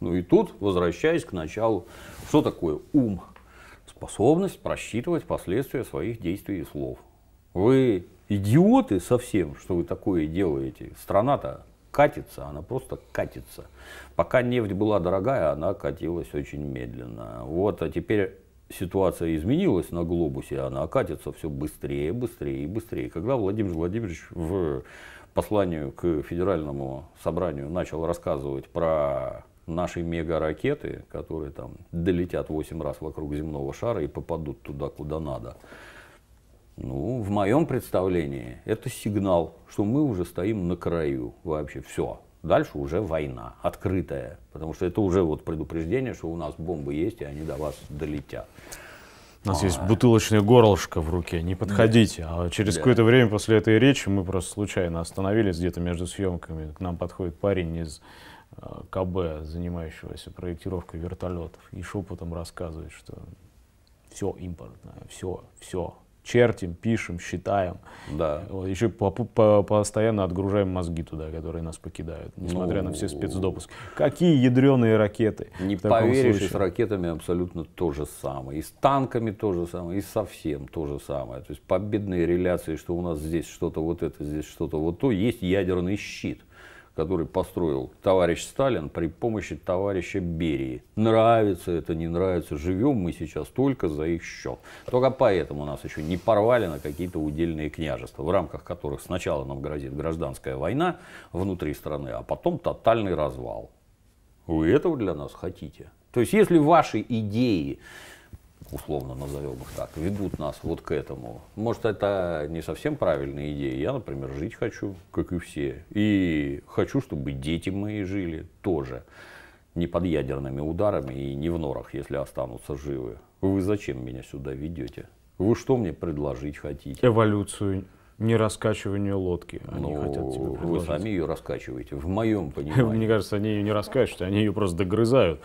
Ну и тут, возвращаясь к началу, что такое ум? Способность просчитывать последствия своих действий и слов. Вы идиоты совсем, что вы такое делаете. Страна-то катится, она просто катится. Пока нефть была дорогая, она катилась очень медленно. Вот, а теперь ситуация изменилась на глобусе, она катится все быстрее, быстрее и быстрее. Когда Владимир Владимирович в посланию к Федеральному собранию начал рассказывать про наши мега-ракеты, которые там долетят 8 раз вокруг земного шара и попадут туда, куда надо. Ну, в моем представлении это сигнал, что мы уже стоим на краю вообще, все. Дальше уже война, открытая, потому что это уже вот предупреждение, что у нас бомбы есть, и они до вас долетят. У нас а, есть бутылочное горлышко в руке, не подходите. Да. А через да. какое-то время после этой речи мы просто случайно остановились где-то между съемками. К нам подходит парень из КБ, занимающегося проектировкой вертолетов, и шепотом рассказывает, что все импортное, все, все, чертим, пишем, считаем. Да. еще по, по, постоянно отгружаем мозги туда, которые нас покидают, несмотря ну, на все спецдопуски. Какие ядреные ракеты? Не поверишь, случае? с ракетами абсолютно то же самое. И с танками то же самое, и совсем то же самое. То есть победные реляции, что у нас здесь что-то вот это, здесь что-то вот то, есть ядерный щит который построил товарищ Сталин при помощи товарища Берии. Нравится это, не нравится, живем мы сейчас только за их счет. Только поэтому нас еще не порвали на какие-то удельные княжества, в рамках которых сначала нам грозит гражданская война внутри страны, а потом тотальный развал. Вы этого для нас хотите? То есть, если ваши идеи условно назовем их так, ведут нас вот к этому. Может, это не совсем правильная идея. Я, например, жить хочу, как и все. И хочу, чтобы дети мои жили тоже. Не под ядерными ударами и не в норах, если останутся живы. Вы зачем меня сюда ведете? Вы что мне предложить хотите? Эволюцию не раскачиванию лодки. Они Но ну, хотят тебе Вы сами ее раскачиваете, в моем понимании. Мне кажется, они ее не раскачивают, они ее просто догрызают.